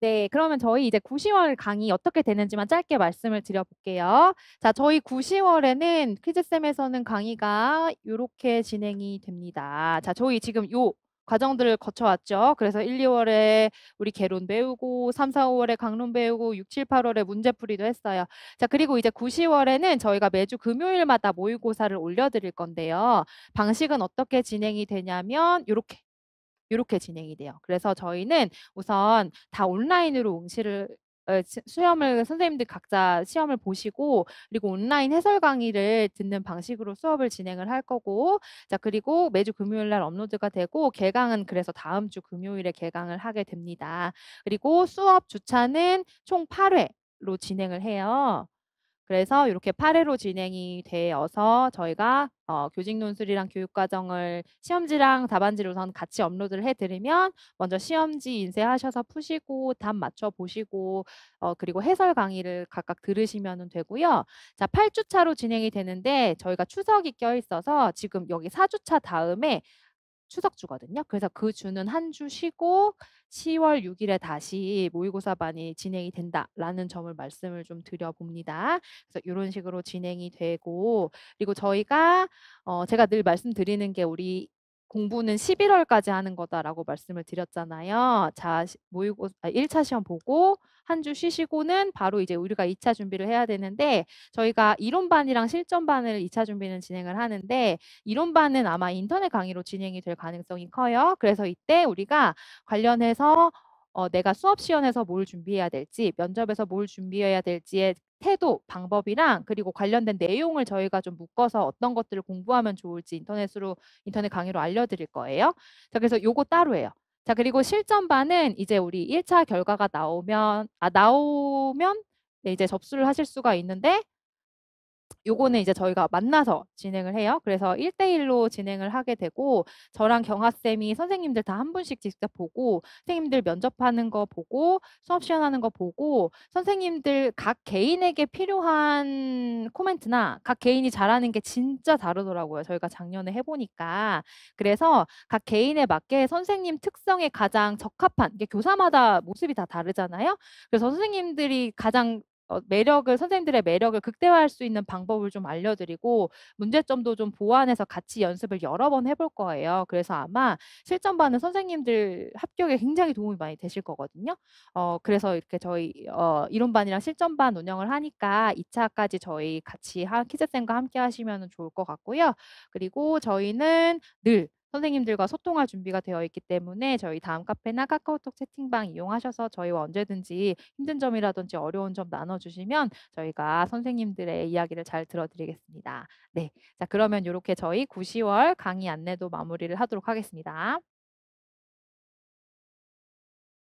네, 그러면 저희 이제 9, 0월 강의 어떻게 되는지만 짧게 말씀을 드려볼게요. 자, 저희 9, 0월에는 퀴즈쌤에서는 강의가 이렇게 진행이 됩니다. 자, 저희 지금 요 과정들을 거쳐왔죠. 그래서 1, 2월에 우리 개론 배우고 3, 4, 월에 강론 배우고 6, 7, 8월에 문제풀이도 했어요. 자 그리고 이제 9, 0월에는 저희가 매주 금요일마다 모의고사를 올려드릴 건데요. 방식은 어떻게 진행이 되냐면 이렇게 이렇게 진행이 돼요. 그래서 저희는 우선 다 온라인으로 응시를 어, 수염을 선생님들 각자 시험을 보시고 그리고 온라인 해설 강의를 듣는 방식으로 수업을 진행을 할 거고 자 그리고 매주 금요일 날 업로드가 되고 개강은 그래서 다음 주 금요일에 개강을 하게 됩니다. 그리고 수업 주차는 총 8회 로 진행을 해요. 그래서 이렇게 8회로 진행이 되어서 저희가 어, 교직 논술이랑 교육과정을 시험지랑 답안지로선 같이 업로드를 해드리면 먼저 시험지 인쇄하셔서 푸시고 답 맞춰보시고 어, 그리고 해설 강의를 각각 들으시면 되고요. 자 8주차로 진행이 되는데 저희가 추석이 껴있어서 지금 여기 4주차 다음에 추석 주거든요. 그래서 그 주는 한 주 쉬고 10월 6일에 다시 모의고사반이 진행이 된다라는 점을 말씀을 좀 드려봅니다. 그래서 이런 식으로 진행이 되고 그리고 저희가 어 제가 늘 말씀드리는 게 우리 공부는 11월까지 하는 거다라고 말씀을 드렸잖아요. 자, 모의고 아, 1차 시험 보고 한 주 쉬시고는 바로 이제 우리가 2차 준비를 해야 되는데 저희가 이론반이랑 실전반을 2차 준비는 진행을 하는데 이론반은 아마 인터넷 강의로 진행이 될 가능성이 커요. 그래서 이때 우리가 관련해서 어, 내가 수업 시연에서뭘 준비해야 될지 면접에서 뭘 준비해야 될지에 태도, 방법이랑 그리고 관련된 내용을 저희가 좀 묶어서 어떤 것들을 공부하면 좋을지 인터넷으로 인터넷 강의로 알려드릴 거예요. 자, 그래서 요거 따로 해요. 자, 그리고 실전반은 이제 우리 1차 결과가 나오면 아 나오면 네, 이제 접수를 하실 수가 있는데 요거는 이제 저희가 만나서 진행을 해요. 그래서 1대1로 진행을 하게 되고 저랑 경아쌤이 선생님들 다 한 분씩 직접 보고 선생님들 면접하는 거 보고 수업 시연하는 거 보고 선생님들 각 개인에게 필요한 코멘트나 각 개인이 잘하는 게 진짜 다르더라고요. 저희가 작년에 해보니까. 그래서 각 개인에 맞게 선생님 특성에 가장 적합한 게 교사마다 모습이 다 다르잖아요. 그래서 선생님들이 가장 어, 매력을 선생님들의 매력을 극대화할 수 있는 방법을 좀 알려드리고 문제점도 좀 보완해서 같이 연습을 여러 번 해볼 거예요. 그래서 아마 실전반은 선생님들 합격에 굉장히 도움이 많이 되실 거거든요. 어, 그래서 이렇게 저희 어, 이론반이랑 실전반 운영을 하니까 2차까지 저희 같이 한 키즈쌤과 함께 하시면 좋을 것 같고요. 그리고 저희는 늘 선생님들과 소통할 준비가 되어 있기 때문에 저희 다음 카페나 카카오톡 채팅방 이용하셔서 저희와 언제든지 힘든 점이라든지 어려운 점 나눠주시면 저희가 선생님들의 이야기를 잘 들어드리겠습니다. 네. 자, 그러면 이렇게 저희 9, 10월 강의 안내도 마무리를 하도록 하겠습니다.